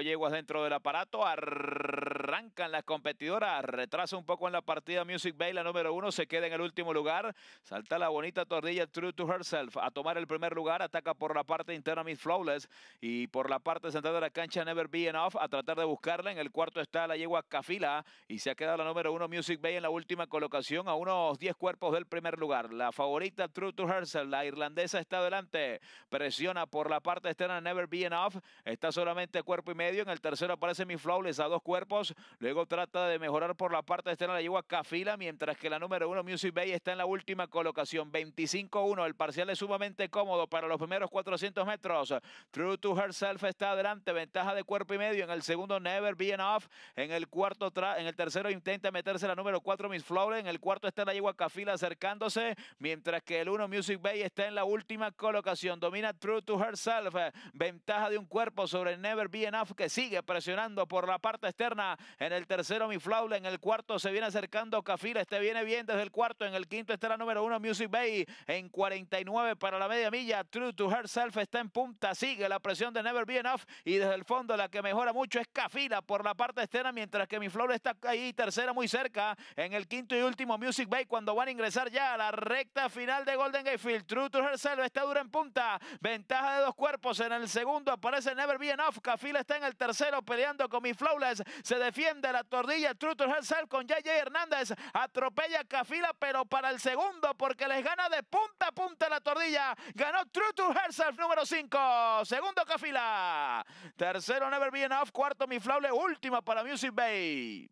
yeguas dentro del aparato. Arrancan las competidoras. Retrasa un poco en la partida Music Bay. La número uno se queda en el último lugar. Salta la bonita tordilla True to Herself a tomar el primer lugar. Ataca por la parte interna Miss Flawless y por la parte central de la cancha Never Be Enough a tratar de buscarla. En el cuarto está la yegua Cafila y se ha quedado la número uno Music Bay en la última colocación a unos 10 cuerpos del primer lugar. La favorita True to Herself, la irlandesa está adelante. Presiona por la parte externa Never Be Enough. Está solamente cuerpo y medio medio. En el tercero aparece Miss Flawless a dos cuerpos. Luego trata de mejorar por la parte de externa la yegua Cafila, mientras que la número uno, Music Bay, está en la última colocación. 25-1. El parcial es sumamente cómodo para los primeros 400 metros. True to Herself está adelante. Ventaja de cuerpo y medio. En el segundo, Never Be Enough. En el cuarto, en el tercero, intenta meterse la número cuatro Miss Flawless. En el cuarto está la yegua Cafila acercándose, mientras que el uno, Music Bay, está en la última colocación. Domina True to Herself. Ventaja de un cuerpo sobre Never Be Enough que sigue presionando por la parte externa. En el tercero, mi Flaula. En el cuarto se viene acercando Cafila. Este viene bien desde el cuarto. En el quinto está la número uno, Music Bay. En 49 para la media milla. True to Herself está en punta. Sigue la presión de Never Be Enough. Y desde el fondo la que mejora mucho es Cafila por la parte externa. Mientras que mi Flaula está ahí tercera muy cerca. En el quinto y último, Music Bay. Cuando van a ingresar ya a la recta final de Golden Gatefield. True to Herself está dura en punta. Ventaja de dos cuerpos. En el segundo aparece Never Be Enough. Cafila está en el tercero peleando con mi Flawless. Se defiende la tordilla True to Herself con JJ Hernández. Atropella a Cafila, pero para el segundo, porque les gana de punta a punta la tordilla. Ganó True to Herself número 5. Segundo Cafila. Tercero Never Be Enough. Cuarto mi Flawless. Última para Music Bay.